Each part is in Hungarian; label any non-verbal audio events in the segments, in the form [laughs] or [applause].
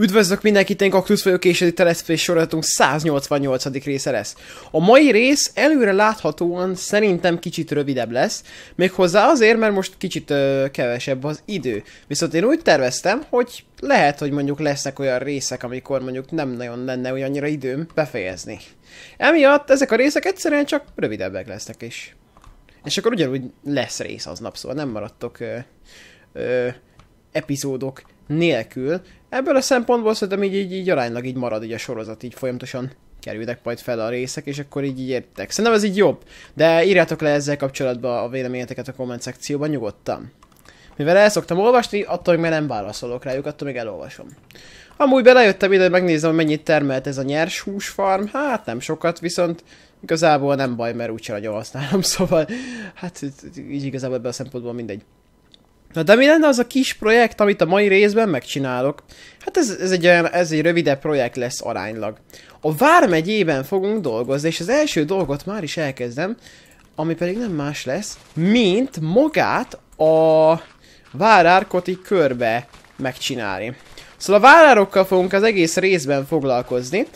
Üdvözlök mindenkit, én Kaktusz vagyok, és ez itt a Let's Play sorozatunk 188. része lesz. A mai rész előre láthatóan szerintem kicsit rövidebb lesz, méghozzá azért, mert most kicsit ö, kevesebb az idő. Viszont én úgy terveztem, hogy lehet, hogy mondjuk lesznek olyan részek, amikor mondjuk nem nagyon lenne olyannyira időm befejezni. Emiatt ezek a részek egyszerűen csak rövidebbek lesznek is. És akkor ugyanúgy lesz rész aznap, szóval nem maradtok... Ö, ö, epizódok nélkül. Ebből a szempontból szerintem így, így, így aránylag így marad így a sorozat, így folyamatosan kerülnek majd fel a részek, és akkor így, így értek. Szerintem ez így jobb, de írjátok le ezzel kapcsolatban a véleményeteket a komment szekcióban nyugodtan. Mivel el szoktam olvasni, attól még nem válaszolok rájuk, attól még elolvasom. Amúgy belejöttem ide, megnézem, hogy mennyit termelt ez a nyers húsfarm. Hát nem sokat, viszont igazából nem baj, mert úgyse nagyon használom, [laughs] szóval hát így igazából ebben a szempontból mindegy. Na de mi lenne az a kis projekt, amit a mai részben megcsinálok? Hát ez, ez, egy, olyan, ez egy rövidebb projekt lesz aránylag. A Vármegyében fogunk dolgozni, és az első dolgot már is elkezdem, ami pedig nem más lesz, mint magát a várárkoti körbe megcsinálni. Szóval a várárokkal fogunk az egész részben foglalkozni,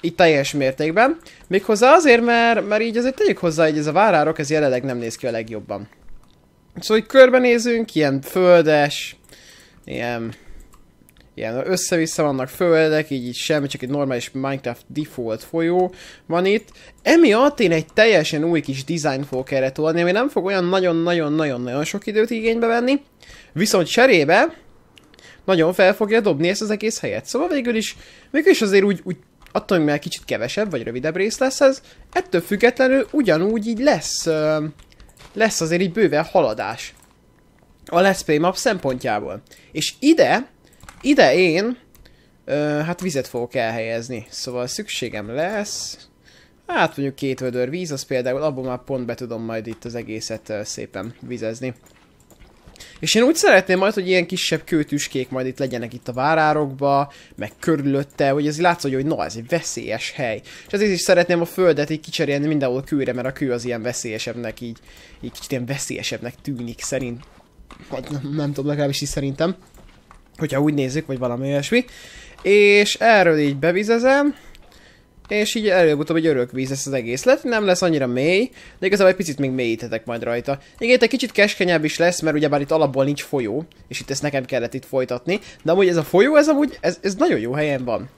itt teljes mértékben. Méghozzá azért, mert, mert így azért tegyük hozzá, hogy ez a várárok ez jelenleg nem néz ki a legjobban. Szóval így körbenézünk, ilyen földes, ilyen, ilyen össze-vissza vannak földek, így, így semmi, csak egy normális Minecraft default folyó van itt. Emiatt én egy teljesen új kis design fogok erre tolni, ami nem fog olyan nagyon-nagyon-nagyon-nagyon sok időt igénybe venni, viszont cserébe nagyon fel fogja dobni ezt az egész helyet. Szóval végül is, végül is azért úgy, úgy attól, hogy már kicsit kevesebb vagy rövidebb rész lesz ez, ettől függetlenül ugyanúgy így lesz... Uh, lesz azért így bőven haladás. A Let's Play map szempontjából. És ide, ide én, ö, hát vizet fogok elhelyezni. Szóval szükségem lesz... Hát mondjuk két vödör víz, az például abban már pont be tudom majd itt az egészet szépen vizezni. És én úgy szeretném majd, hogy ilyen kisebb kőtüskék majd itt legyenek itt a várárokba, meg körülötte, hogy ez látszik, hogy na, no, ez egy veszélyes hely. És ezért is szeretném a földet így kicserélni mindenhol kőre, mert a kő az ilyen veszélyesebbnek, így, így kicsit ilyen veszélyesebbnek tűnik szerint. Vagy nem, nem tudom, legalábbis is szerintem. Hogyha úgy nézzük, vagy valami olyasmi. És erről így bevizezem és így előbb-utóbb egy örök víz lesz az egész. Lehet, nem lesz annyira mély, de igazából egy picit még mélyíthetek majd rajta. Igen, egy kicsit keskenyebb is lesz, mert ugyebár itt alapból nincs folyó, és itt ezt nekem kellett itt folytatni, de amúgy ez a folyó, ez amúgy, ez, ez nagyon jó helyen van.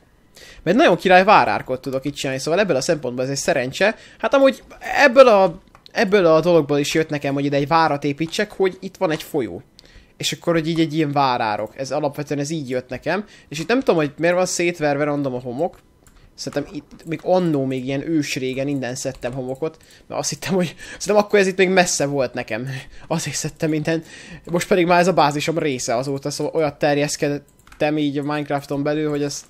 Mert nagyon király várárkot tudok itt csinálni, szóval ebből a szempontból ez egy szerencse. Hát amúgy ebből a, ebből a dologból is jött nekem, hogy ide egy várat építsek, hogy itt van egy folyó. És akkor, hogy így egy ilyen várárok. Ez alapvetően ez így jött nekem. És itt nem tudom, hogy miért van szétverve random a homok. Szerintem itt még annó még ilyen ősrégen minden szedtem homokot, mert azt hittem, hogy szerintem akkor ez itt még messze volt nekem. is szedtem minden. Most pedig már ez a bázisom része azóta, szóval olyat terjeszkedtem így a Minecrafton belül, hogy ezt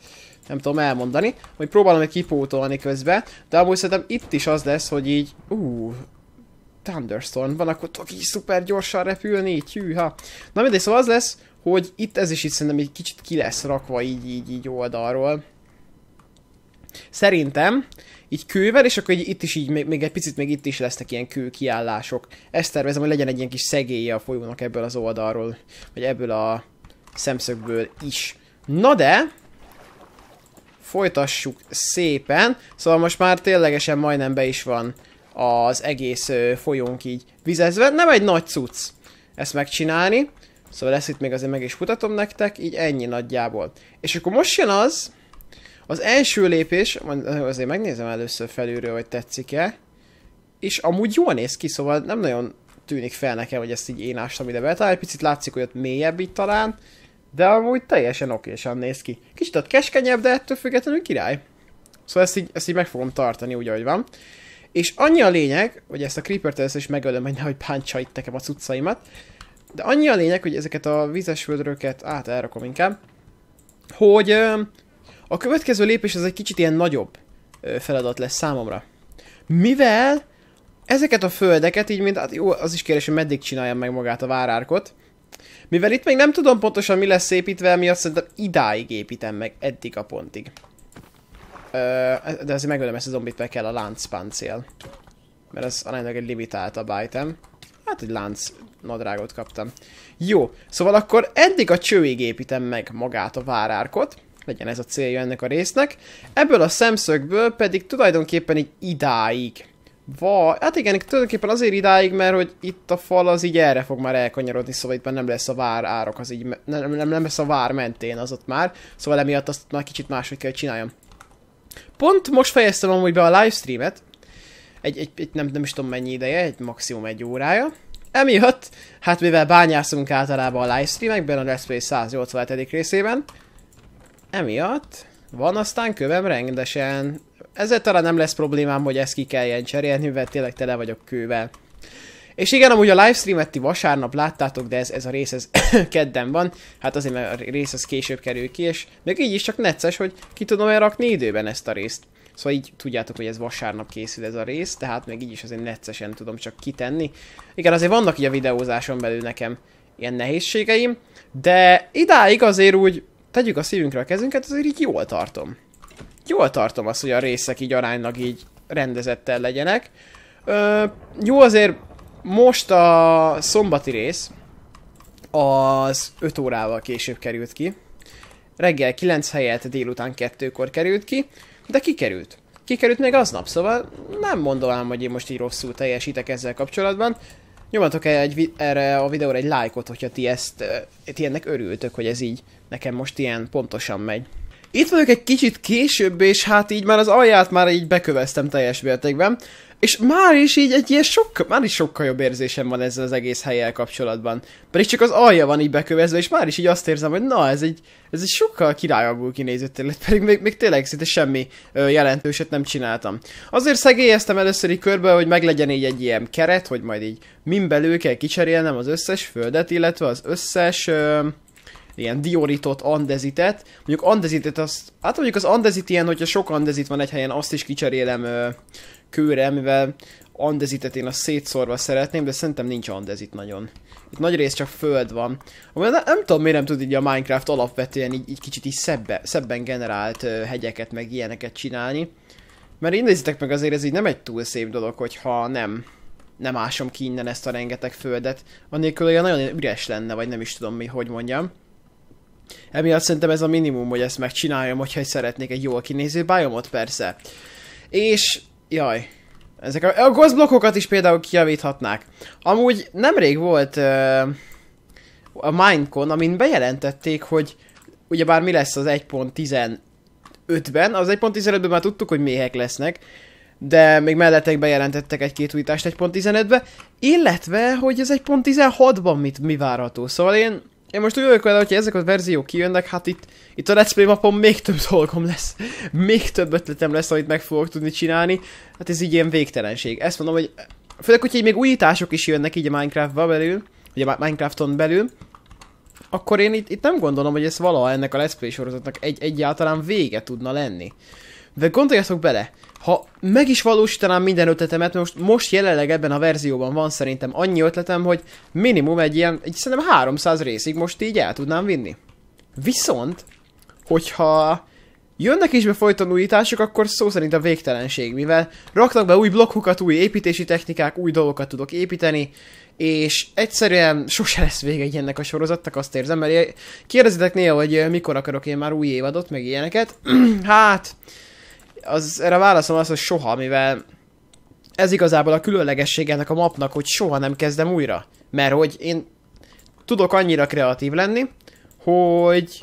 nem tudom elmondani, hogy próbálom egy kipótolni közben, de amúgy szerintem itt is az lesz, hogy így, ú, Thunderstorm van, akkor Toki szuper gyorsan repülni, így hűha. Na mindegy, szóval az lesz, hogy itt ez is itt szerintem egy kicsit ki lesz rakva így, így, így oldalról. Szerintem így kővel, és akkor így, itt is így, még, még egy picit még itt is lesznek ilyen kő kiállások. Ezt tervezem, hogy legyen egy ilyen kis szegélye a folyónak ebből az oldalról, vagy ebből a szemszögből is. Na de, folytassuk szépen. Szóval most már ténylegesen majdnem be is van az egész folyónk így vizezve. Nem egy nagy cucc ezt megcsinálni. Szóval ezt itt még azért meg is mutatom nektek, így ennyi nagyjából. És akkor most jön az, az első lépés, eh, azért megnézem először felülről, hogy tetszik-e, és amúgy jól néz ki, szóval nem nagyon tűnik fel nekem, hogy ezt így én ástam ide be. Talán egy picit látszik, hogy ott mélyebb itt talán, de amúgy teljesen okésen néz ki. Kicsit ott keskenyebb, de ettől függetlenül király. Szóval ezt így, ezt így meg fogom tartani, úgy, ahogy van. És annyi a lényeg, hogy ezt a creeper először is megölöm, hogy nehogy páncsa itt nekem a cuccaimat, de annyi a lényeg, hogy ezeket a vizes földröket át elrakom inkább, hogy a következő lépés az egy kicsit ilyen nagyobb feladat lesz számomra. Mivel ezeket a földeket, így mint, hát jó, az is kérdés, hogy meddig csináljam meg magát a várárkot. Mivel itt még nem tudom pontosan mi lesz építve, miatt szerintem idáig építem meg, eddig a pontig. Ö, de azért megölöm ezt a zombit, meg kell a láncpáncél. Mert ez aránylag egy limitáltabb item. Hát egy lánc nadrágot kaptam. Jó, szóval akkor eddig a csőig építem meg magát a várárkot legyen ez a célja ennek a résznek. Ebből a szemszögből pedig tulajdonképpen így idáig. Va, hát igen, tulajdonképpen azért idáig, mert hogy itt a fal az így erre fog már elkanyarodni, szóval itt már nem lesz a vár árok, az így, nem, nem, nem lesz a vár mentén az ott már, szóval emiatt azt már kicsit máshogy kell csináljam. Pont most fejeztem amúgy be a livestreamet, egy, egy, egy nem, nem is tudom mennyi ideje, egy maximum egy órája, Emiatt, hát mivel bányászunk általában a livestreamekben, a Let's Play 187. részében, emiatt van aztán kövem rendesen. Ezzel talán nem lesz problémám, hogy ezt ki kelljen cserélni, mert tényleg tele vagyok kővel. És igen, amúgy a livestreamet ti vasárnap láttátok, de ez, ez a rész ez [coughs] kedden van, hát azért mert a rész az később kerül ki, és még így is csak necces, hogy ki tudom elrakni időben ezt a részt. Szóval így tudjátok, hogy ez vasárnap készül ez a rész, tehát még így is azért neccesen tudom csak kitenni. Igen, azért vannak így a videózáson belül nekem ilyen nehézségeim, de idáig azért úgy tegyük a szívünkre a kezünket, azért így jól tartom. Jól tartom azt, hogy a részek így aránylag így rendezettel legyenek. Ö, jó azért most a szombati rész az 5 órával később került ki. Reggel 9 helyett délután 2-kor került ki, de kikerült. Kikerült még aznap, szóval nem mondanám, hogy én most így rosszul teljesítek ezzel kapcsolatban el egy, erre a videóra egy lájkot, hogyha ti ezt, eh, ti ennek örültök, hogy ez így nekem most ilyen pontosan megy. Itt vagyok egy kicsit később, és hát így már az alját már így beköveztem teljes mértékben és már is így egy ilyen sokkal, már is sokkal jobb érzésem van ezzel az egész helyel kapcsolatban. Pedig csak az alja van így bekövezve, és már is így azt érzem, hogy na, ez egy, ez egy sokkal királyabbul kinéző terület, pedig még, még tényleg szinte semmi ö, jelentőset nem csináltam. Azért szegélyeztem először így körbe, hogy meglegyen így egy ilyen keret, hogy majd így min belül kell kicserélnem az összes földet, illetve az összes... Ö, ilyen dioritot, andezitet. Mondjuk andezitet azt, hát mondjuk az andezit ilyen, hogyha sok andezit van egy helyen, azt is kicserélem ö, kőre, mivel andezitet én a szétszorva szeretném, de szerintem nincs andezit nagyon. Itt nagy rész csak föld van. Amúgy nem, nem tudom, miért nem tud így a Minecraft alapvetően így, így kicsit így szebbe, szebben generált ö, hegyeket, meg ilyeneket csinálni. Mert én meg azért ez így nem egy túl szép dolog, hogyha nem nem ásom ki innen ezt a rengeteg földet. Annélkül olyan nagyon üres lenne, vagy nem is tudom mi, hogy mondjam. Emiatt szerintem ez a minimum, hogy ezt megcsináljam, hogyha szeretnék egy jól kinéző bájomot persze. És Jaj. Ezek a, a blokkokat is például kijavíthatnák. Amúgy nemrég volt uh, a Minecon, amin bejelentették, hogy ugyebár mi lesz az 1.15-ben, az 1.15-ben már tudtuk, hogy méhek lesznek, de még mellettek bejelentettek egy-két újítást 1.15-be, illetve, hogy az 1.16-ban mit, mi várható. Szóval én én most úgy vagyok vele, hogyha ezek a verziók kijönnek, hát itt, itt a Let's Play mapon még több [laughs] dolgom lesz. Még több ötletem lesz, amit meg fogok tudni csinálni. Hát ez így ilyen végtelenség. Ezt mondom, hogy főleg, hogyha így még újítások is jönnek így a Minecraft-ba belül, ugye a Minecrafton belül, akkor én itt, itt nem gondolom, hogy ez valaha ennek a Let's Play sorozatnak egy, egyáltalán vége tudna lenni. De gondoljatok bele, ha meg is valósítanám minden ötletemet, most, most jelenleg ebben a verzióban van szerintem annyi ötletem, hogy minimum egy ilyen, egy szerintem 300 részig most így el tudnám vinni. Viszont, hogyha jönnek is be folyton újítások, akkor szó szerint a végtelenség, mivel raknak be új blokkokat, új építési technikák, új dolgokat tudok építeni, és egyszerűen sose lesz vége ennek a sorozatnak, azt érzem, mert kérdezitek néha, hogy mikor akarok én már új évadot, meg ilyeneket. [clears throat] hát, az, erre válaszom azt, hogy soha, mivel ez igazából a különlegesség ennek a mapnak, hogy soha nem kezdem újra. Mert hogy én tudok annyira kreatív lenni, hogy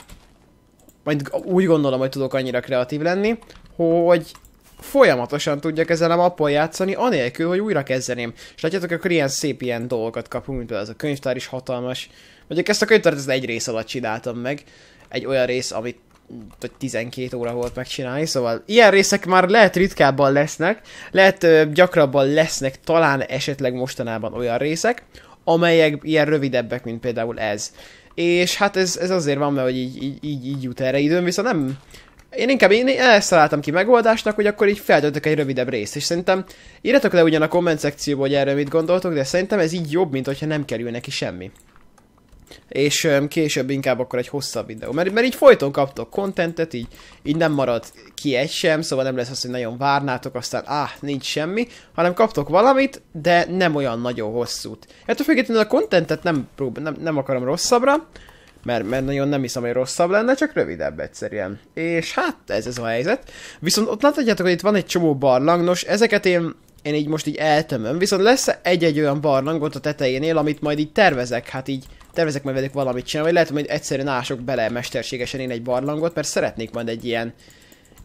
majd úgy gondolom, hogy tudok annyira kreatív lenni, hogy folyamatosan tudjak ezzel a mappal játszani, anélkül, hogy újra kezdeném. És látjátok, akkor ilyen szép ilyen dolgokat kapunk, mint például ez a könyvtár is hatalmas. Mondjuk ezt a könyvtárt ezt egy rész alatt csináltam meg, egy olyan rész, amit vagy 12 óra volt megcsinálni, szóval ilyen részek már lehet ritkábban lesznek, lehet ö, gyakrabban lesznek talán esetleg mostanában olyan részek, amelyek ilyen rövidebbek, mint például ez. És hát ez, ez azért van, mert hogy így, így, így, így jut erre időm, viszont nem... Én inkább én ezt találtam ki megoldásnak, hogy akkor így feltöltök egy rövidebb részt, és szerintem írjatok le ugyan a komment szekcióba, hogy erről mit gondoltok, de szerintem ez így jobb, mint hogyha nem kerül neki semmi és később inkább akkor egy hosszabb videó. Mert, mert így folyton kaptok kontentet, így, így nem marad ki egy sem, szóval nem lesz az, hogy nagyon várnátok, aztán áh, nincs semmi, hanem kaptok valamit, de nem olyan nagyon hosszút. Ettől függetlenül a kontentet nem, prób- nem, nem akarom rosszabbra, mert, mert nagyon nem hiszem, hogy rosszabb lenne, csak rövidebb egyszerűen. És hát ez ez a helyzet. Viszont ott láthatjátok, hogy itt van egy csomó barlang, nos, ezeket én én így most így eltömöm, viszont lesz egy-egy olyan barlang ott a tetejénél, amit majd így tervezek, hát így tervezek majd velük valamit csinálni, vagy lehet, hogy egyszerűen ások bele mesterségesen én egy barlangot, mert szeretnék majd egy ilyen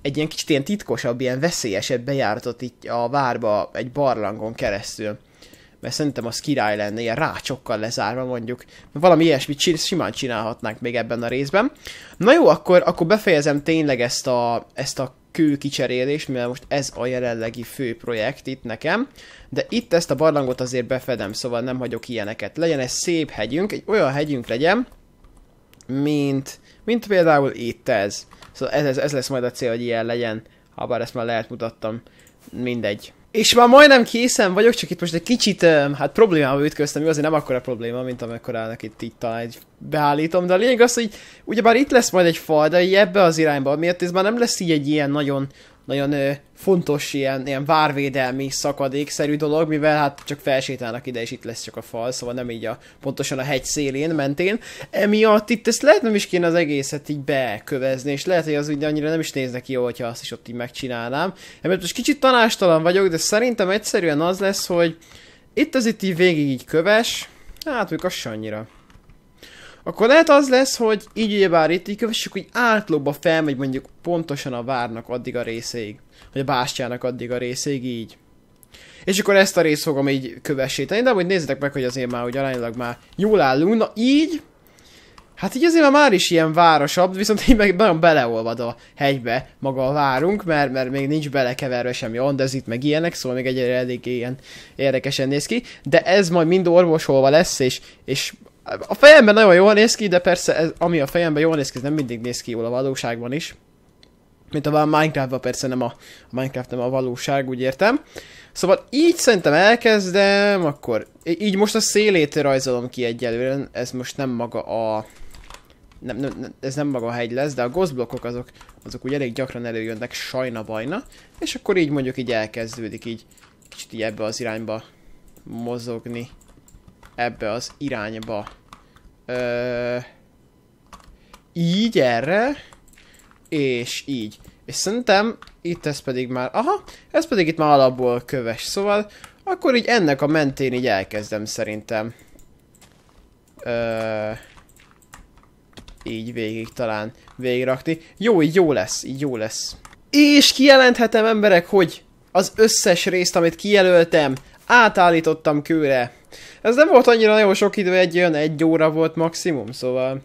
egy ilyen kicsit ilyen titkosabb, ilyen veszélyesebb bejáratot itt a várba egy barlangon keresztül. Mert szerintem az király lenne, ilyen rácsokkal lezárva mondjuk. Valami ilyesmit csin- simán csinálhatnánk még ebben a részben. Na jó, akkor, akkor befejezem tényleg ezt a, ezt a kő kicserélés, mivel most ez a jelenlegi fő projekt itt nekem, de itt ezt a barlangot azért befedem, szóval nem hagyok ilyeneket. Legyen egy szép hegyünk, egy olyan hegyünk legyen, mint, mint például itt ez. Szóval ez, ez, ez lesz majd a cél, hogy ilyen legyen, bár ezt már lehet mutattam, mindegy. És már majdnem készen vagyok, csak itt most egy kicsit, hát problémába ütköztem, igazi azért nem akkora probléma, mint amikor állnak itt, itt talán beállítom, de a lényeg az, hogy ugyebár itt lesz majd egy fal, de ebbe az irányba, miért ez már nem lesz így egy ilyen nagyon nagyon ö, fontos ilyen, ilyen várvédelmi szakadékszerű dolog, mivel hát csak felsétálnak ide, és itt lesz csak a fal, szóval nem így a, pontosan a hegy szélén, mentén. Emiatt itt ezt lehet nem is kéne az egészet így bekövezni, és lehet, hogy az úgy annyira nem is néznek ki jó, hogyha azt is ott így megcsinálnám. Emiatt most kicsit tanástalan vagyok, de szerintem egyszerűen az lesz, hogy itt az itt így végig így köves, hát ők az annyira. Akkor lehet az lesz, hogy így ugyebár itt így kövessük, hogy átlóba felmegy mondjuk pontosan a várnak addig a részéig. Vagy a bástyának addig a részéig így. És akkor ezt a részt fogom így kövessíteni, de hogy nézzétek meg, hogy azért már hogy aránylag már jól állunk. Na így, Hát így azért már is ilyen városabb, viszont így meg nagyon beleolvad a hegybe maga a várunk, mert, mert még nincs belekeverve semmi itt meg ilyenek, szóval még egyre elég ilyen érdekesen néz ki. De ez majd mind orvosolva lesz, és, és a fejemben nagyon jól néz ki, de persze ez, ami a fejemben jól néz ki, ez nem mindig néz ki jól a valóságban is. Mint a minecraft persze nem a, a Minecraft nem a valóság, úgy értem. Szóval így szerintem elkezdem, akkor így most a szélét rajzolom ki egyelőre, ez most nem maga a... Nem, nem, nem, ez nem maga a hegy lesz, de a blokkok azok, azok úgy elég gyakran előjönnek, sajna-bajna. És akkor így mondjuk így elkezdődik így kicsit így ebbe az irányba mozogni ebbe az irányba. Ö, így erre, és így. És szerintem itt ez pedig már, aha, ez pedig itt már alapból köves, szóval akkor így ennek a mentén így elkezdem szerintem. Ö, így végig talán végigrakni. Jó, így jó lesz, így jó lesz. És kijelenthetem emberek, hogy az összes részt, amit kijelöltem, átállítottam kőre. Ez nem volt annyira nagyon sok idő, egy olyan egy óra volt maximum, szóval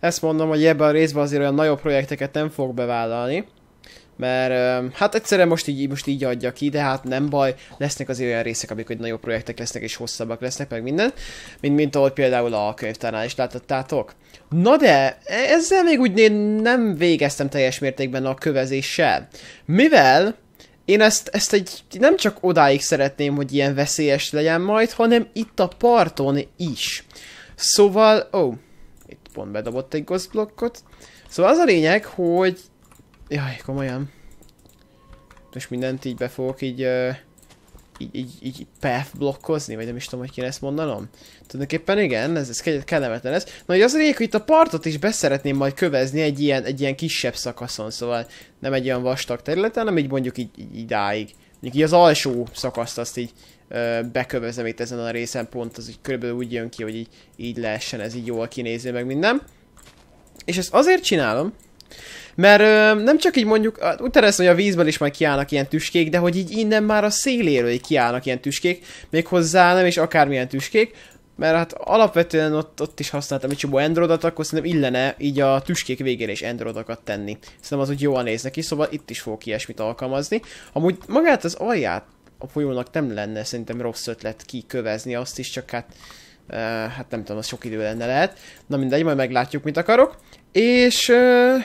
ezt mondom, hogy ebben a részben azért olyan nagyobb projekteket nem fog bevállalni, mert hát egyszerűen most így, most így adja ki, de hát nem baj, lesznek az olyan részek, amik hogy nagyobb projektek lesznek és hosszabbak lesznek, meg minden, mint, mint ahogy például a könyvtárnál is látottátok. Na de, e, ezzel még úgy nem végeztem teljes mértékben a kövezéssel, mivel én ezt, ezt egy, nem csak odáig szeretném, hogy ilyen veszélyes legyen majd, hanem itt a parton is. Szóval, ó, oh, itt pont bedobott egy blokkot. Szóval az a lényeg, hogy... Jaj, komolyan. Most mindent így be fogok így... Uh így, így, így path blokkozni, vagy nem is tudom, hogy kéne ezt mondanom. Tulajdonképpen igen, ez, ez kellemetlen ez. Na, hogy az a lényeg, hogy itt a partot is beszeretném majd kövezni egy ilyen, egy ilyen kisebb szakaszon, szóval nem egy olyan vastag területen, hanem így mondjuk így, így idáig. Mondjuk így az alsó szakaszt azt így ö, bekövezem itt ezen a részen, pont az így körülbelül úgy jön ki, hogy így, így lehessen ez így jól kinézni, meg minden. És ezt azért csinálom, mert ö, nem csak így mondjuk, úgy teresz, hogy a vízből is majd kiállnak ilyen tüskék, de hogy így innen már a széléről így kiállnak ilyen tüskék, méghozzá nem is akármilyen tüskék, mert hát alapvetően ott, ott is használtam egy csomó endrodat, akkor szerintem illene így a tüskék végére is endrodokat tenni. Szerintem az úgy jól néznek neki, szóval itt is fogok ilyesmit alkalmazni. Amúgy magát az alját a folyónak nem lenne szerintem rossz ötlet kikövezni azt is, csak hát Uh, hát nem tudom, az sok idő lenne lehet. Na mindegy, majd meglátjuk, mit akarok. És uh,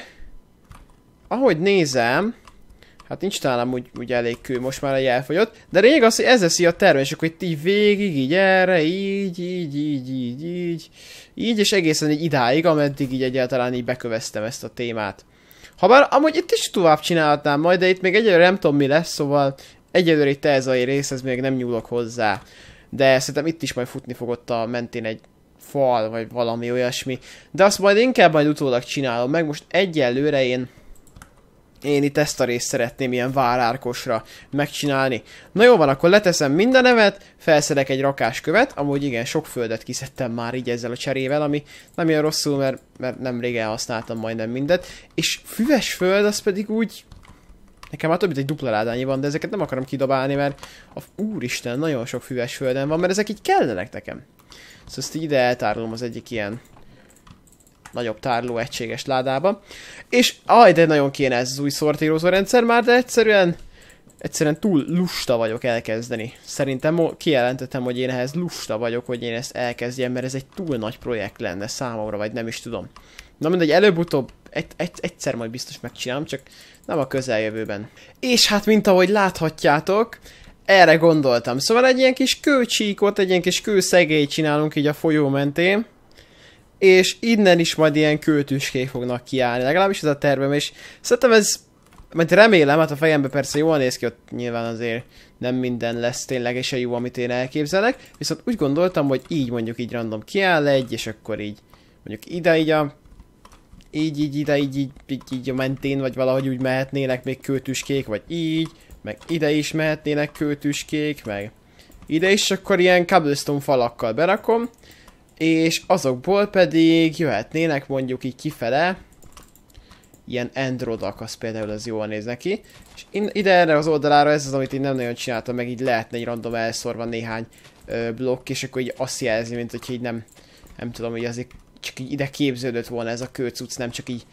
ahogy nézem, hát nincs talán úgy, úgy elég kő, most már egy elfogyott, de rég az, hogy ez eszi a termés, és akkor itt így végig, így erre, így, így, így, így, így, így, és egészen így idáig, ameddig így egyáltalán így beköveztem ezt a témát. Habár amúgy itt is tovább csinálhatnám majd, de itt még egyelőre nem tudom mi lesz, szóval egyelőre itt ez a ez még nem nyúlok hozzá. De szerintem itt is majd futni fogott a mentén egy fal, vagy valami olyasmi. De azt majd inkább majd utólag csinálom meg, most egyelőre én én itt ezt a részt szeretném ilyen várárkosra megcsinálni. Na jó van, akkor leteszem minden nevet, felszedek egy rakás követ, amúgy igen, sok földet kiszedtem már így ezzel a cserével, ami nem ilyen rosszul, mert, mert nem régen használtam majdnem mindet, és füves föld az pedig úgy... Nekem már több mint egy dupla ládányi van, de ezeket nem akarom kidobálni, mert a... úristen, nagyon sok füves földem van, mert ezek így kellenek nekem. Szóval ezt így ide eltárolom az egyik ilyen nagyobb tárló egységes ládába. És aj, de nagyon kéne ez az új szortírozó rendszer már, de egyszerűen egyszerűen túl lusta vagyok elkezdeni. Szerintem kijelentettem, hogy én ehhez lusta vagyok, hogy én ezt elkezdjem, mert ez egy túl nagy projekt lenne számomra, vagy nem is tudom. Na mindegy, előbb-utóbb egy, egy, egyszer majd biztos megcsinálom, csak nem a közeljövőben. És hát, mint ahogy láthatjátok, erre gondoltam. Szóval egy ilyen kis kőcsíkot, egy ilyen kis kőszegélyt csinálunk így a folyó mentén és innen is majd ilyen költőskék fognak kiállni, legalábbis ez a tervem, és szerintem ez, mert remélem, hát a fejembe persze jól néz ki, ott nyilván azért nem minden lesz ténylegesen jó, amit én elképzelek, viszont úgy gondoltam, hogy így mondjuk így random kiáll egy, és akkor így mondjuk ide így a így, így, ide, így, így, így, így a mentén, vagy valahogy úgy mehetnének még költőskék, vagy így, meg ide is mehetnének költőskék, meg ide is, akkor ilyen cobblestone falakkal berakom, és azokból pedig jöhetnének mondjuk így kifele, ilyen endrodak, az például az jól néz neki. És in, ide erre az oldalára ez az, amit én nem nagyon csináltam, meg így lehetne egy random elszorva néhány ö, blokk, és akkor így azt jelzi, mint hogy így nem, nem tudom, hogy azért csak így ide képződött volna ez a kőcuc, nem csak így,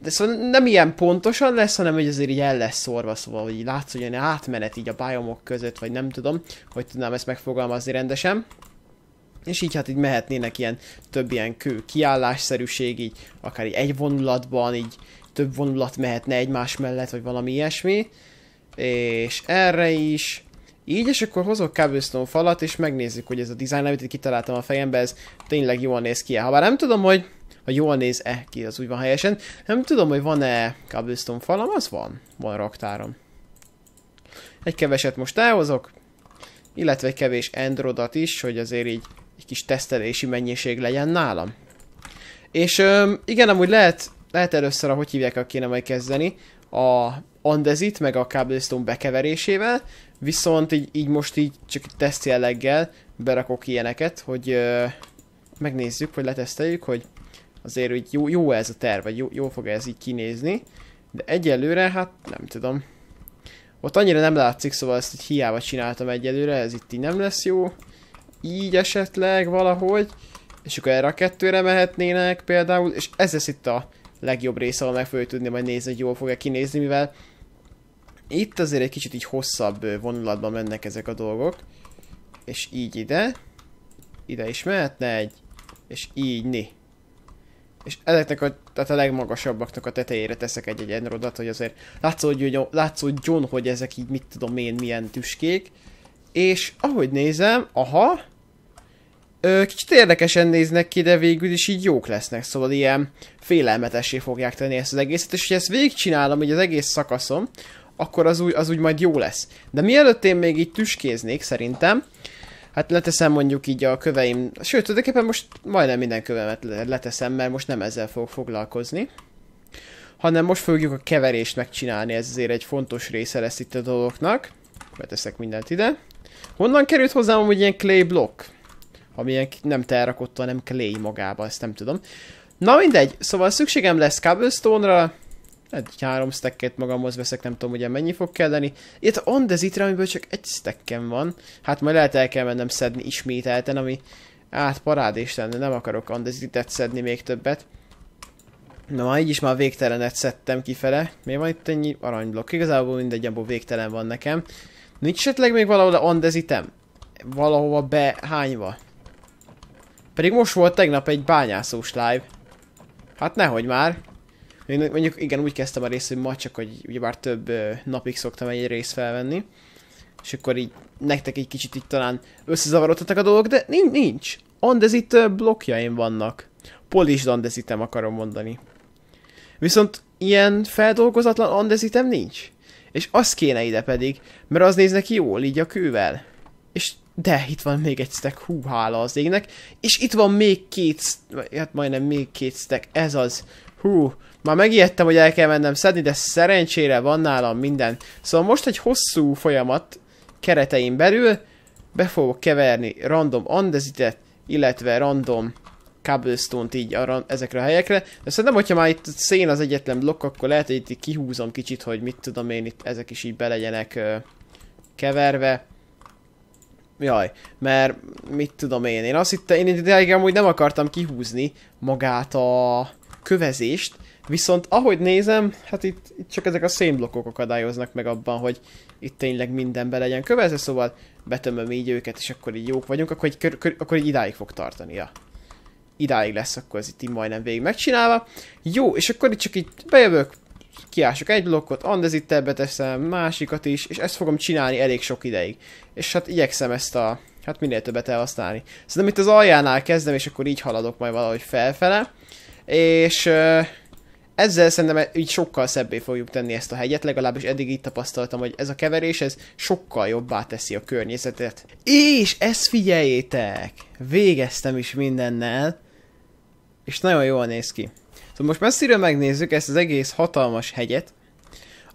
de szóval nem ilyen pontosan lesz, hanem hogy azért így el lesz szorva, szóval hogy így látsz, hogy ilyen átmenet így a bájomok között, vagy nem tudom, hogy tudnám ezt megfogalmazni rendesen. És így hát így mehetnének ilyen több ilyen kő kiállásszerűség, így akár így egy vonulatban, így több vonulat mehetne egymás mellett, vagy valami ilyesmi. És erre is, így, és akkor hozok cobblestone falat, és megnézzük, hogy ez a design, amit itt kitaláltam a fejembe, ez tényleg jól néz ki. Habár nem tudom, hogy ha jól néz-e ki, az úgy van helyesen. Nem tudom, hogy van-e cobblestone falam, az van. Van raktárom. Egy keveset most elhozok, illetve egy kevés endrodat is, hogy azért így egy kis tesztelési mennyiség legyen nálam. És öm, igen, amúgy lehet, lehet először, ahogy hívják, a kéne majd kezdeni, a andezit, meg a cobblestone bekeverésével, viszont így, így most így csak teszt jelleggel berakok ilyeneket, hogy ö, megnézzük, hogy leteszteljük, hogy azért hogy jó, jó ez a terv, vagy jó, jó fog ez így kinézni, de egyelőre hát nem tudom. Ott annyira nem látszik, szóval ezt hogy hiába csináltam egyelőre, ez itt így nem lesz jó így esetleg valahogy, és akkor erre a kettőre mehetnének például, és ez lesz itt a legjobb része, ahol meg fogjuk tudni majd nézni, hogy jól fog-e kinézni, mivel itt azért egy kicsit így hosszabb vonulatban mennek ezek a dolgok, és így ide, ide is mehetne egy, és így ni. És ezeknek a, tehát a legmagasabbaknak a tetejére teszek egy-egy enrodat, hogy azért látszódjon, látszódjon, hogy ezek így mit tudom én milyen tüskék. És ahogy nézem, aha, Ö, kicsit érdekesen néznek ki, de végül is így jók lesznek, szóval ilyen félelmetessé fogják tenni ezt az egészet, és hogy ezt végigcsinálom, hogy az egész szakaszom, akkor az úgy, az úgy majd jó lesz. De mielőtt én még így tüskéznék szerintem, hát leteszem mondjuk így a köveim, sőt, tulajdonképpen most majdnem minden kövemet leteszem, mert most nem ezzel fogok foglalkozni hanem most fogjuk a keverést megcsinálni, ez azért egy fontos része lesz itt a dolognak. Beteszek mindent ide. Honnan került hozzám hogy ilyen clay block? amilyen nem terrakott, hanem clay magába, ezt nem tudom. Na mindegy, szóval szükségem lesz cobblestone-ra, egy három stacket magamhoz veszek, nem tudom ugye mennyi fog kelleni. Itt on the zitre, amiből csak egy stackem van. Hát majd lehet el kell mennem szedni ismételten, ami át parádés lenne, nem akarok on the szedni még többet. Na már így is már végtelenet szedtem kifele. Miért van itt ennyi aranyblokk? Igazából mindegy, abból végtelen van nekem. Nincs esetleg még valahol ondezitem? Valahova behányva? Pedig most volt tegnap egy bányászós live. Hát nehogy már. mondjuk igen, úgy kezdtem a részt, hogy ma csak, hogy ugyebár több ö, napig szoktam egy részt felvenni. És akkor így nektek egy kicsit itt talán összezavarodhatnak a dolgok, de nincs. nincs. Andezit blokkjaim blokjaim vannak. Polis andezitem akarom mondani. Viszont ilyen feldolgozatlan andezitem nincs. És az kéne ide pedig, mert az néz neki jól, így a kővel. És de, itt van még egy stack, hú, hála az égnek. És itt van még két, hát majdnem még két stack, ez az. Hú, már megijedtem, hogy el kell mennem szedni, de szerencsére van nálam minden. Szóval most egy hosszú folyamat keretein belül be fogok keverni random andezitet, illetve random cobblestone-t így arra, ezekre a helyekre. De szerintem, hogyha már itt szén az egyetlen blokk, akkor lehet, hogy itt kihúzom kicsit, hogy mit tudom én, itt ezek is így belegyenek keverve jaj, mert mit tudom én, én azt hittem, én ideig amúgy nem akartam kihúzni magát a kövezést, viszont ahogy nézem, hát itt, itt csak ezek a szénblokkok akadályoznak meg abban, hogy itt tényleg minden be legyen kövezve, szóval betömöm így őket, és akkor így jók vagyunk, akkor így, kör, kör, akkor így idáig fog tartani ja. Idáig lesz, akkor ez itt így majdnem végig megcsinálva. Jó, és akkor itt csak így bejövök, kiások egy blokkot, andezittel beteszem, másikat is, és ezt fogom csinálni elég sok ideig. És hát igyekszem ezt a, hát minél többet elhasználni. Szerintem itt az aljánál kezdem, és akkor így haladok majd valahogy felfele. És ezzel szerintem így sokkal szebbé fogjuk tenni ezt a hegyet, legalábbis eddig itt tapasztaltam, hogy ez a keverés, ez sokkal jobbá teszi a környezetet. És ezt figyeljétek! Végeztem is mindennel, és nagyon jól néz ki. Szóval most messziről megnézzük ezt az egész hatalmas hegyet,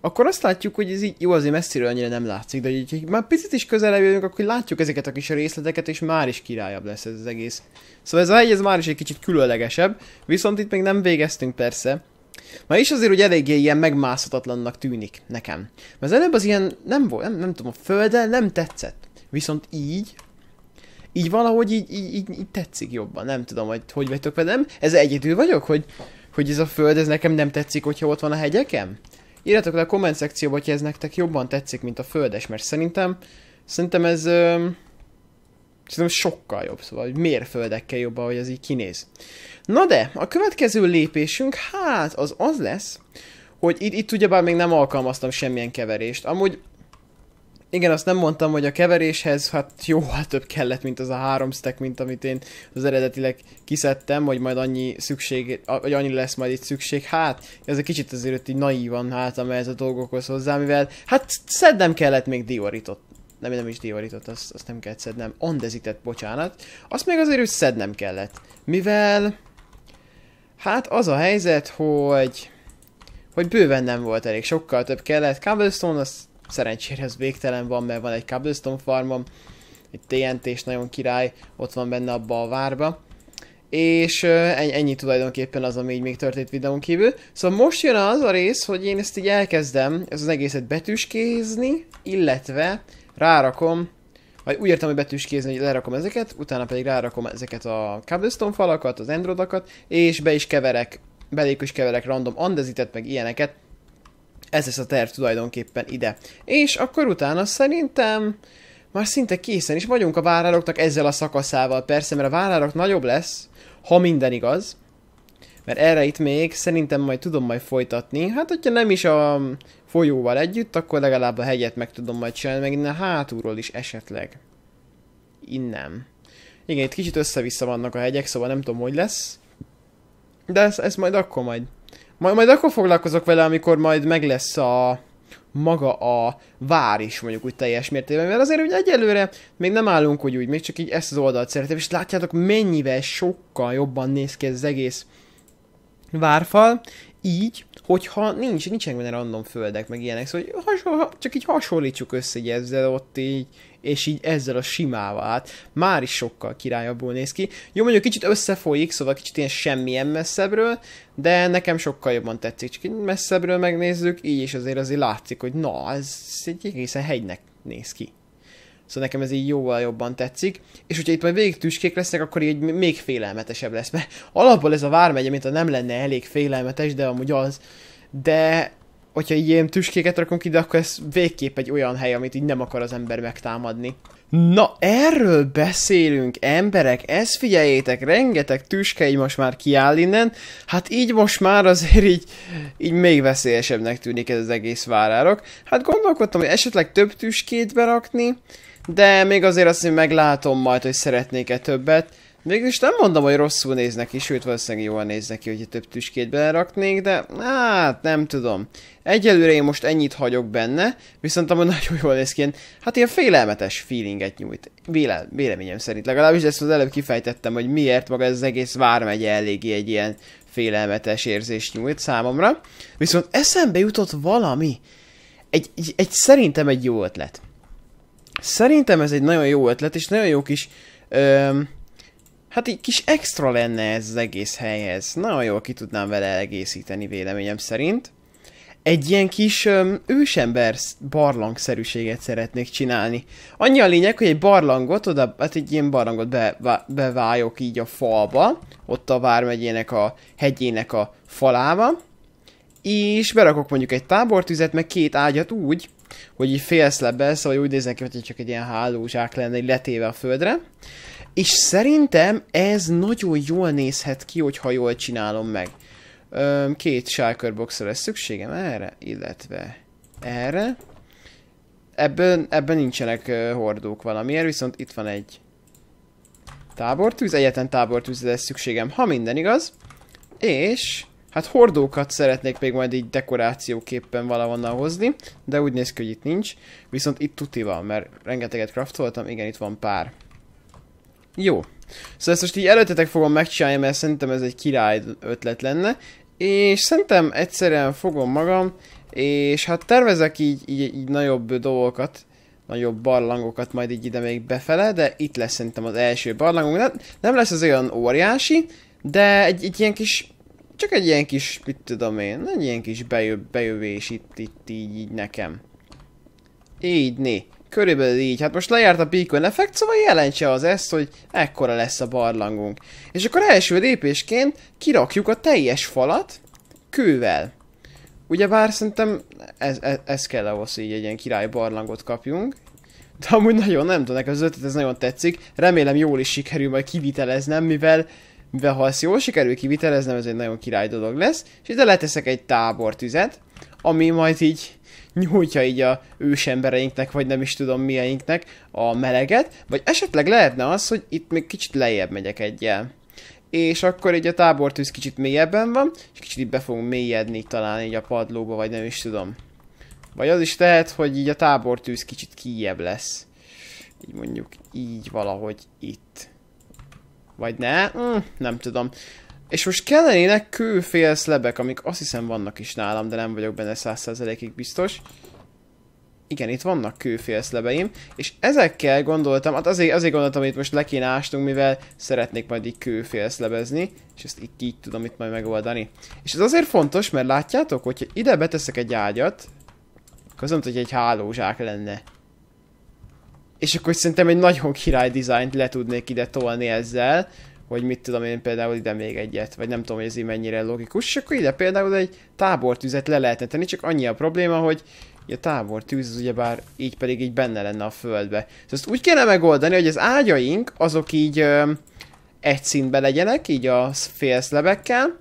akkor azt látjuk, hogy ez így jó, azért messziről annyira nem látszik, de így, már picit is közelebb jövünk, akkor látjuk ezeket a kis részleteket, és már is királyabb lesz ez az egész. Szóval ez a hegy, ez már is egy kicsit különlegesebb, viszont itt még nem végeztünk persze, Ma is azért, hogy eléggé ilyen megmászhatatlannak tűnik nekem. Mert az előbb az ilyen nem volt, nem, nem tudom, a földel nem tetszett. Viszont így, így valahogy így, így, így, így tetszik jobban. Nem tudom, hogy hogy vagytok velem. Ez egyedül vagyok, hogy hogy ez a föld, ez nekem nem tetszik, hogyha ott van a hegyekem. Írjátok le a komment szekcióba, hogy ez nektek jobban tetszik, mint a földes, mert szerintem, szerintem ez... Ö, szerintem sokkal jobb, szóval hogy mérföldekkel jobb, hogy ez így kinéz. Na de, a következő lépésünk, hát az az lesz, hogy itt, itt ugyebár még nem alkalmaztam semmilyen keverést. Amúgy igen, azt nem mondtam, hogy a keveréshez hát jóval több kellett, mint az a három stack, mint amit én az eredetileg kiszedtem, hogy majd annyi szükség, vagy annyi lesz majd itt szükség. Hát, ez egy kicsit azért így naívan álltam ez a dolgokhoz hozzá, mivel hát szednem kellett még dioritot. Nem, nem is dioritot, azt, azt nem kellett szednem. Ondezitet, bocsánat. Azt még azért hogy szednem kellett. Mivel... Hát az a helyzet, hogy... Hogy bőven nem volt elég, sokkal több kellett. Cobblestone azt szerencsére ez végtelen van, mert van egy cobblestone farmom, egy TNT és nagyon király, ott van benne abba a várba. És ennyi tulajdonképpen az, ami így még történt videón kívül. Szóval most jön az a rész, hogy én ezt így elkezdem, ez az egészet betűskézni, illetve rárakom, vagy úgy értem, hogy betűskézni, hogy lerakom ezeket, utána pedig rárakom ezeket a cobblestone falakat, az endrodakat, és be is keverek, belékos is keverek random andezitet, meg ilyeneket, ez lesz a terv tulajdonképpen ide. És akkor utána szerintem már szinte készen is vagyunk a várároknak ezzel a szakaszával, persze, mert a várárok nagyobb lesz, ha minden igaz. Mert erre itt még szerintem majd tudom majd folytatni. Hát, hogyha nem is a folyóval együtt, akkor legalább a hegyet meg tudom majd csinálni, meg innen hátulról is esetleg. Innen. Igen, itt kicsit össze-vissza vannak a hegyek, szóval nem tudom, hogy lesz. De ez, ez majd akkor majd majd, majd akkor foglalkozok vele, amikor majd meg lesz a maga a vár is mondjuk úgy teljes mértékben, mert azért úgy egyelőre még nem állunk úgy, úgy még csak így ezt az oldalt szeretem, és látjátok mennyivel sokkal jobban néz ki ez az egész várfal, így, hogyha nincs, nincsenek benne random földek, meg ilyenek, szóval hogy hasonl- csak így hasonlítsuk össze így ezzel ott így, és így ezzel a simával át már is sokkal királyabbul néz ki. Jó, mondjuk kicsit összefolyik, szóval kicsit ilyen semmilyen messzebbről, de nekem sokkal jobban tetszik. Csak messzebbről megnézzük, így is azért azért látszik, hogy na, ez egy egészen hegynek néz ki. Szóval nekem ez így jóval jobban tetszik. És hogyha itt majd végig tüskék lesznek, akkor így még félelmetesebb lesz. Mert alapból ez a vármegye, mint a nem lenne elég félelmetes, de amúgy az. De hogyha így ilyen tüskéket rakunk ide, akkor ez végképp egy olyan hely, amit így nem akar az ember megtámadni. Na, erről beszélünk, emberek, ez figyeljétek, rengeteg tüske így most már kiáll innen, hát így most már azért így, így még veszélyesebbnek tűnik ez az egész várárok. Hát gondolkodtam, hogy esetleg több tüskét berakni, de még azért azt hogy meglátom majd, hogy szeretnék-e többet. Mégis nem mondom, hogy rosszul néznek ki, sőt valószínűleg jól néznek ki, hogyha több tüskét beleraknék, de hát nem tudom. Egyelőre én most ennyit hagyok benne, viszont amúgy [laughs] nagyon jól néz ki, ilyen, hát ilyen félelmetes feelinget nyújt. Véle, véleményem szerint legalábbis ezt az előbb kifejtettem, hogy miért maga ez az egész vármegye eléggé egy ilyen félelmetes érzést nyújt számomra. Viszont eszembe jutott valami. Egy, egy, egy szerintem egy jó ötlet. Szerintem ez egy nagyon jó ötlet, és nagyon jó kis... Öm, hát egy kis extra lenne ez az egész helyhez. Nagyon jól ki tudnám vele egészíteni véleményem szerint. Egy ilyen kis öm, ősember barlangszerűséget szeretnék csinálni. Annyi a lényeg, hogy egy barlangot, oda, hát egy ilyen barlangot be, beváljok így a falba, ott a vármegyének a hegyének a falába, és berakok mondjuk egy tábortüzet, meg két ágyat úgy, hogy így félsz vagy szóval úgy néznek ki, hogy csak egy ilyen hálózsák lenne, egy letéve a földre. És szerintem ez nagyon jól nézhet ki, hogyha jól csinálom meg. Öm, két shulker lesz szükségem erre, illetve erre. Ebben, ebben nincsenek uh, hordók valamiért, viszont itt van egy tábortűz, egyetlen tábortűz lesz szükségem, ha minden igaz. És hát hordókat szeretnék még majd így dekorációképpen valahonnan hozni, de úgy néz ki, hogy itt nincs. Viszont itt tuti van, mert rengeteget craftoltam, igen, itt van pár. Jó. Szóval ezt most így előttetek fogom megcsinálni, mert szerintem ez egy király ötlet lenne. És szerintem egyszerűen fogom magam, és hát tervezek így, így, így nagyobb dolgokat, nagyobb barlangokat majd így ide még befele, de itt lesz szerintem az első barlangunk. Nem, nem lesz az olyan óriási, de egy, egy ilyen kis, csak egy ilyen kis, mit tudom én, egy ilyen kis bejöv, bejövés itt, itt így, így nekem. Így né. Körülbelül így. Hát most lejárt a Beacon effekt, szóval jelentse az ezt, hogy ekkora lesz a barlangunk. És akkor első lépésként kirakjuk a teljes falat kővel. Ugyebár szerintem ez, ez, ez kell ahhoz, hogy így egy ilyen király barlangot kapjunk. De amúgy nagyon nem tudom, nekem az ötlet ez nagyon tetszik. Remélem jól is sikerül majd kiviteleznem, mivel, mivel ha ezt jól sikerül kiviteleznem, ez egy nagyon király dolog lesz. És ide leteszek egy tábortüzet, ami majd így nyújtja így a ősembereinknek, vagy nem is tudom milyeninknek a meleget, vagy esetleg lehetne az, hogy itt még kicsit lejjebb megyek egyel és akkor így a tábortűz kicsit mélyebben van, és kicsit így be fogunk mélyedni talán így a padlóba, vagy nem is tudom. Vagy az is lehet, hogy így a tábortűz kicsit kijebb lesz. Így mondjuk így valahogy itt. Vagy ne? Mm, nem tudom. És most kellenének kőfélszlebek, amik azt hiszem vannak is nálam, de nem vagyok benne 100%-ig biztos. Igen, itt vannak kőfélszlebeim, és ezekkel gondoltam, hát azért, azért gondoltam, hogy itt most le kéne ástunk, mivel szeretnék majd így kőfélszlebezni, és ezt így, így tudom itt majd megoldani. És ez azért fontos, mert látjátok, hogyha ide beteszek egy ágyat, akkor azon, hogy egy hálózsák lenne. És akkor szerintem egy nagyon király dizájnt le tudnék ide tolni ezzel, hogy mit tudom én például ide még egyet, vagy nem tudom, hogy ez így mennyire logikus, és akkor ide például egy tábortűzet le lehetne tenni, csak annyi a probléma, hogy a tábortűz az ugyebár így pedig így benne lenne a földbe. Szóval ezt úgy kéne megoldani, hogy az ágyaink azok így ö, egy színbe legyenek, így a félszlebekkel,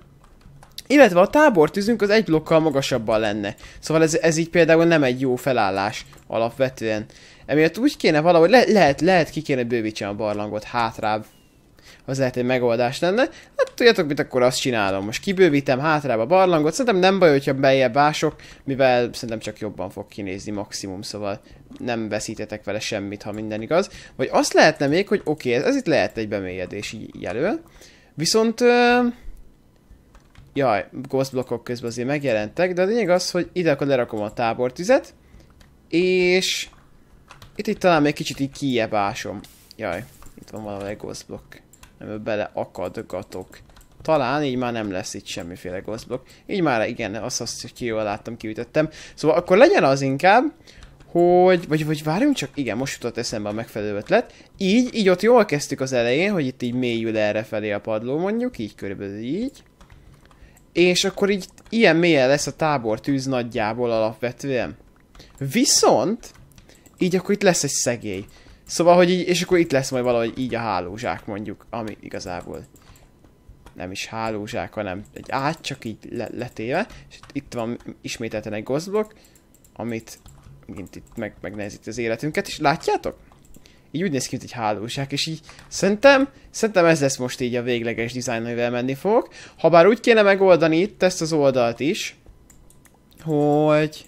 illetve a tábortűzünk az egy blokkal magasabban lenne. Szóval ez, ez így például nem egy jó felállás alapvetően. Emiatt úgy kéne valahogy, le, lehet, lehet ki kéne bővítsen a barlangot hátrább az lehet egy megoldás lenne. Hát tudjátok mit, akkor azt csinálom. Most kibővítem hátrába a barlangot, szerintem nem baj, hogyha beljebb ások, mivel szerintem csak jobban fog kinézni maximum, szóval nem veszítetek vele semmit, ha minden igaz. Vagy azt lehetne még, hogy oké, okay, ez, ez itt lehet egy bemélyedés így jelöl, viszont... Ö, jaj, ghost blokkok közben azért megjelentek, de a lényeg az, hogy ide akkor lerakom a tábortüzet, és itt, itt talán még kicsit így kiebásom. Jaj, itt van valami ghost block nem bele akadgatok. Talán így már nem lesz itt semmiféle ghost Így már igen, azt azt, ki jól láttam, kiütöttem. Szóval akkor legyen az inkább, hogy, vagy, vagy várjunk csak, igen, most jutott eszembe a megfelelő ötlet. Így, így ott jól kezdtük az elején, hogy itt így mélyül erre felé a padló mondjuk, így körülbelül így. És akkor így ilyen mélyen lesz a tábor tűz nagyjából alapvetően. Viszont, így akkor itt lesz egy szegély. Szóval, hogy így, és akkor itt lesz majd valahogy így a hálózsák mondjuk, ami igazából nem is hálózsák, hanem egy át, csak így le letéve, és itt van ismételten egy gozblok, amit mint itt meg megnehezíti az életünket, és látjátok? Így úgy néz ki, mint egy hálóság, és így szerintem, szerintem ez lesz most így a végleges dizájn, amivel menni fogok. Habár úgy kéne megoldani itt ezt az oldalt is, hogy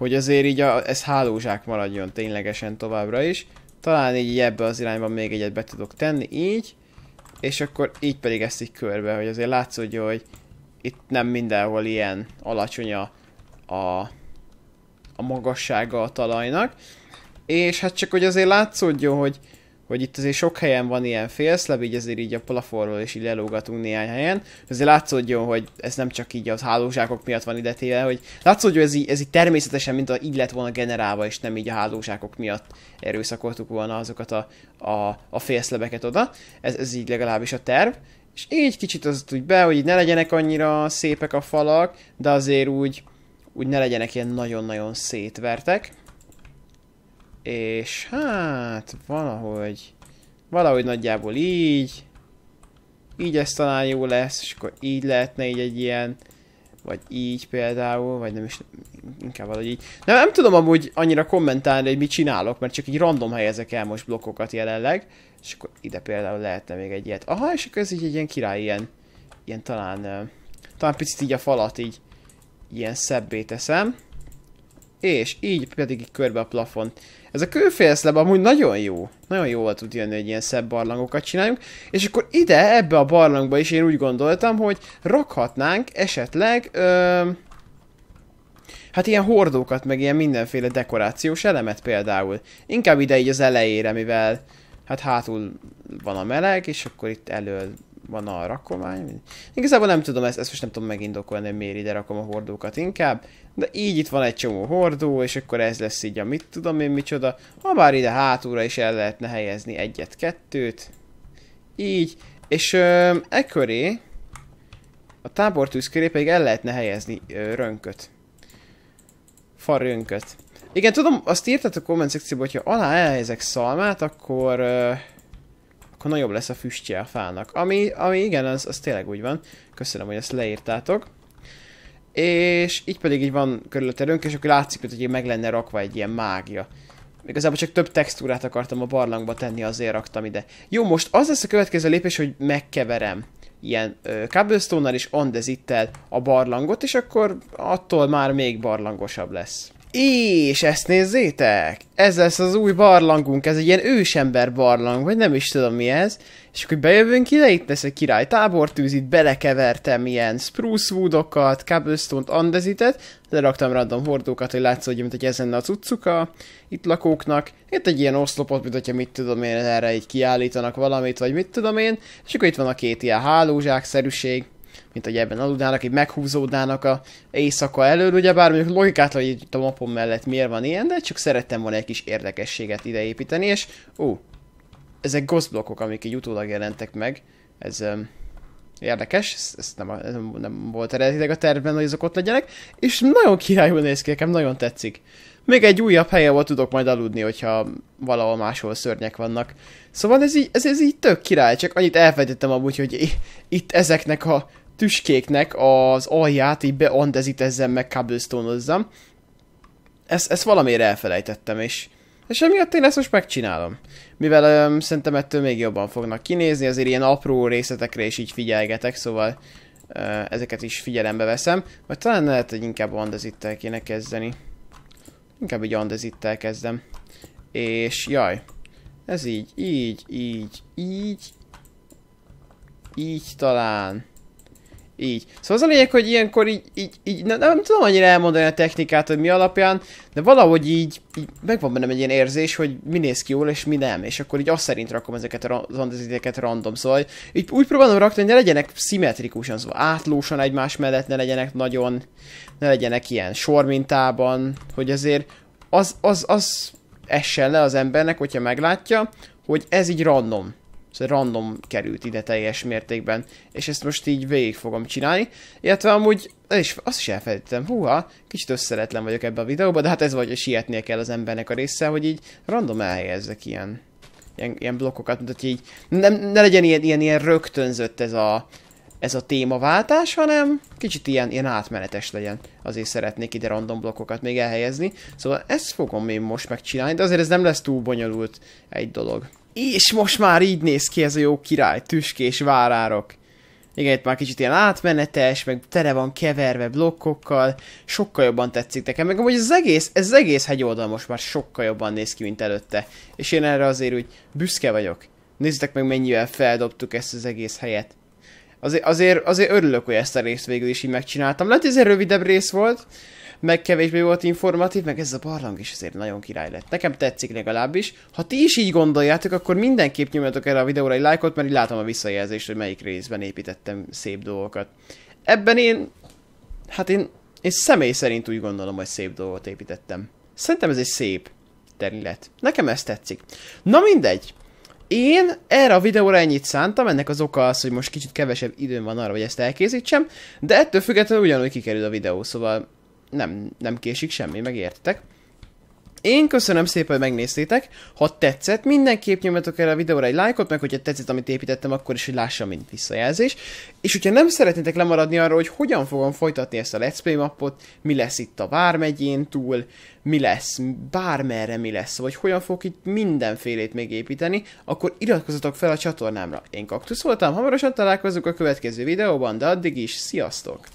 hogy azért így a, ez hálózsák maradjon ténylegesen továbbra is. Talán így ebbe az irányba még egyet be tudok tenni, így, és akkor így pedig ezt így körbe, hogy azért látszódja, hogy itt nem mindenhol ilyen alacsony a, a, a magassága a talajnak, és hát csak hogy azért látszódjon, hogy hogy itt azért sok helyen van ilyen félszleb, így azért így a plafonról is így lelógatunk néhány helyen, azért látszódjon, hogy ez nem csak így az hálózsákok miatt van ide téve, hogy látszódjon, hogy ez így, ez így természetesen, mint a, így lett volna generálva, és nem így a hálózsákok miatt erőszakoltuk volna azokat a, a, a félszlebeket oda, ez, ez így legalábbis a terv, és így kicsit az úgy be, hogy így ne legyenek annyira szépek a falak, de azért úgy, úgy ne legyenek ilyen nagyon-nagyon szétvertek. És hát valahogy, valahogy nagyjából így, így ez talán jó lesz, és akkor így lehetne így egy ilyen, vagy így például, vagy nem is, inkább valahogy így. Nem, nem tudom amúgy annyira kommentálni, hogy mit csinálok, mert csak így random helyezek el most blokkokat jelenleg, és akkor ide például lehetne még egy ilyet. Aha, és akkor ez így egy ilyen király, ilyen, ilyen talán, talán picit így a falat így ilyen szebbé teszem. És így pedig így körbe a plafon. Ez a kőfélszleb amúgy nagyon jó. Nagyon jól tud jönni, hogy ilyen szebb barlangokat csináljunk. És akkor ide, ebbe a barlangba is én úgy gondoltam, hogy rakhatnánk esetleg... Ö, hát ilyen hordókat, meg ilyen mindenféle dekorációs elemet például. Inkább ide így az elejére, mivel hát hátul van a meleg, és akkor itt elől van a rakomány. Igazából nem tudom, ezt, ezt most nem tudom megindokolni, hogy miért ide rakom a hordókat inkább, de így itt van egy csomó hordó, és akkor ez lesz így a mit tudom én micsoda. Ha bár ide hátulra is el lehetne helyezni egyet-kettőt. Így, és ö, e köré a tábortűz köré pedig el lehetne helyezni ö, rönköt. Farönköt. Igen, tudom, azt írtad a komment szekcióban, hogyha alá elhelyezek szalmát, akkor... Ö, akkor nagyobb lesz a füstje a fának. Ami, ami igen, az, az tényleg úgy van. Köszönöm, hogy ezt leírtátok. És így pedig így van körülötterünk, és akkor látszik, hogy meg lenne rakva egy ilyen mágia. Igazából csak több textúrát akartam a barlangba tenni, azért raktam ide. Jó, most az lesz a következő lépés, hogy megkeverem ilyen cobblestone-nal és andezittel a barlangot, és akkor attól már még barlangosabb lesz. És ezt nézzétek! Ez lesz az új barlangunk, ez egy ilyen ősember barlang, vagy nem is tudom mi ez. És akkor bejövünk ide, itt lesz egy király tábortűz, itt belekevertem ilyen spruce woodokat, cobblestone-t, andezitet, leraktam random hordókat, hogy látszódjon, mint hogy ez lenne a cuccuka itt lakóknak. Itt egy ilyen oszlopot, mint hogyha mit tudom én, erre így kiállítanak valamit, vagy mit tudom én. És akkor itt van a két ilyen szerűség mint hogy ebben aludnának, így meghúzódnának a éjszaka elől, ugye bár mondjuk logikát, hogy itt a mapom mellett miért van ilyen, de csak szerettem volna egy kis érdekességet ide építeni, és ó, ezek gozdblokkok, amik így utólag jelentek meg, ez um, érdekes, ez, ez nem, nem, nem volt eredetileg a tervben, hogy azok ott legyenek, és nagyon királyul néz ki, nekem nagyon tetszik. Még egy újabb helyen volt tudok majd aludni, hogyha valahol máshol szörnyek vannak. Szóval ez így, ez, ez így tök király, csak annyit elfejtettem amúgy, hogy itt ezeknek a tüskéknek az alját így beandezidezzem, meg cobblestone ezt, ezt valamire elfelejtettem, és, és emiatt én ezt most megcsinálom. Mivel öm, szerintem ettől még jobban fognak kinézni, azért ilyen apró részletekre is így figyelgetek, szóval ö, ezeket is figyelembe veszem. Vagy talán lehet, hogy inkább andezittel kéne kezdeni. Inkább egy andezittel kezdem. És jaj, ez így, így, így, így, így talán. Így. Szóval az a lényeg, hogy ilyenkor így, így, így nem, nem tudom annyira elmondani a technikát, hogy mi alapján, de valahogy így, így megvan bennem egy ilyen érzés, hogy mi néz ki jól és mi nem, és akkor így azt szerint rakom ezeket a randeziteket random, szóval így úgy próbálom rakni, hogy ne legyenek szimmetrikusan, szóval átlósan egymás mellett, ne legyenek nagyon, ne legyenek ilyen sormintában, hogy azért az, az, az essen le az embernek, hogyha meglátja, hogy ez így random. Szóval random került ide teljes mértékben, és ezt most így végig fogom csinálni. Illetve amúgy, és azt is elfelejtettem, húha, kicsit összeretlen vagyok ebbe a videóba, de hát ez vagy, hogy sietnie kell az embernek a része, hogy így random elhelyezzek ilyen, ilyen, ilyen blokkokat, mint hogy így nem, ne legyen ilyen, ilyen, ilyen rögtönzött ez a, ez a témaváltás, hanem kicsit ilyen, ilyen átmenetes legyen. Azért szeretnék ide random blokkokat még elhelyezni. Szóval ezt fogom én most megcsinálni, de azért ez nem lesz túl bonyolult egy dolog és most már így néz ki ez a jó király, tüskés várárok. Igen, itt már kicsit ilyen átmenetes, meg tele van keverve blokkokkal, sokkal jobban tetszik nekem, meg amúgy az egész, ez egész hegyoldal most már sokkal jobban néz ki, mint előtte. És én erre azért úgy büszke vagyok. Nézzétek meg, mennyivel feldobtuk ezt az egész helyet. Azért, azért, azért örülök, hogy ezt a részt végül is így megcsináltam. Lehet, ez egy rövidebb rész volt, meg kevésbé volt informatív, meg ez a barlang is azért nagyon király lett. Nekem tetszik legalábbis. Ha ti is így gondoljátok, akkor mindenképp nyomjatok erre a videóra egy lájkot, mert így látom a visszajelzést, hogy melyik részben építettem szép dolgokat. Ebben én, hát én, én személy szerint úgy gondolom, hogy szép dolgot építettem. Szerintem ez egy szép terület. Nekem ez tetszik. Na mindegy. Én erre a videóra ennyit szántam, ennek az oka az, hogy most kicsit kevesebb időm van arra, hogy ezt elkészítsem, de ettől függetlenül ugyanúgy kikerül a videó, szóval nem, nem késik semmi, megértetek. Én köszönöm szépen, hogy megnéztétek. Ha tetszett, mindenképp nyomjatok erre a videóra egy lájkot, meg hogyha tetszett, amit építettem, akkor is, hogy lássam, mint visszajelzés. És hogyha nem szeretnétek lemaradni arról, hogy hogyan fogom folytatni ezt a Let's Play mappot, mi lesz itt a vármegyén túl, mi lesz, bármerre mi lesz, vagy hogyan fogok itt mindenfélét még építeni, akkor iratkozzatok fel a csatornámra. Én Kaktusz voltam, hamarosan találkozunk a következő videóban, de addig is, sziasztok!